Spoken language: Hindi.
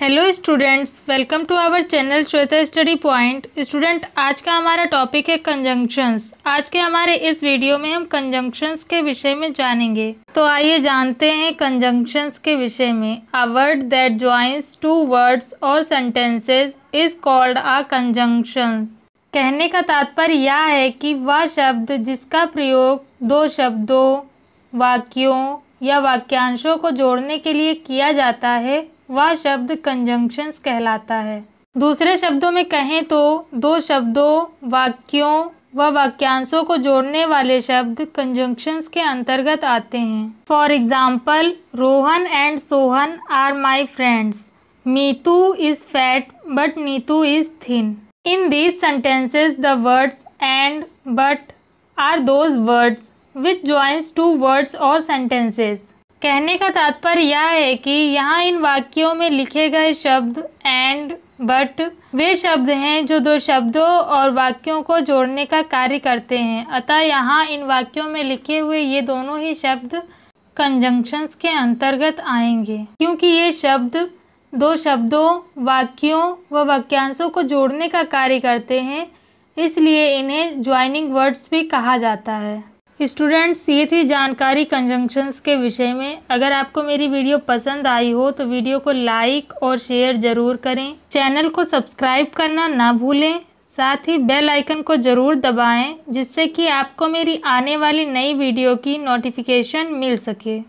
hello students welcome to our channel Shweta study point student आज का हमारा टॉपिक है कंजंक्शंस आज के हमारे इस वीडियो में हम कंजंक्शंस के विषय में जानेंगे तो आइए जानते हैं कंजंक्शंस के विषय में a word that joins two words और sentences is called a conjunction कहने का तात्पर्य यह है कि वह शब्द जिसका प्रयोग दो शब्दों वाक्यों या वाक्यांशों को जोड़ने के लिए किया जाता है वह शब्द कंजंक्शंस कहलाता है दूसरे शब्दों में कहें तो दो शब्दों वाक्यों व वा वाक्यांशों को जोड़ने वाले शब्द कंजंक्शंस के अंतर्गत आते हैं for example Rohan and Sohan are my friends Meetu is fat but Neetu is thin in these sentences the words and but are those words which joins two words और सेंटेंसेस कहने का तात्पर्य यह है कि यहाँ इन वाक्यों में लिखे गए शब्द एंड बट वे शब्द हैं जो दो शब्दों और वाक्यों को जोड़ने का कार्य करते हैं अतः यहाँ इन वाक्यों में लिखे हुए ये दोनों ही शब्द कंजंक्शंस के अंतर्गत आएंगे क्योंकि ये शब्द दो शब्दों वाक्यों व वाक्यांशों को जोड़ने का कार्य करते हैं इसलिए इन्हें ज्वाइनिंग वर्ड्स भी कहा जाता है स्टूडेंट्स ये थी जानकारी कंजंक्शंस के विषय में अगर आपको मेरी वीडियो पसंद आई हो तो वीडियो को लाइक और शेयर ज़रूर करें चैनल को सब्सक्राइब करना ना भूलें साथ ही बेल आइकन को ज़रूर दबाएं जिससे कि आपको मेरी आने वाली नई वीडियो की नोटिफिकेशन मिल सके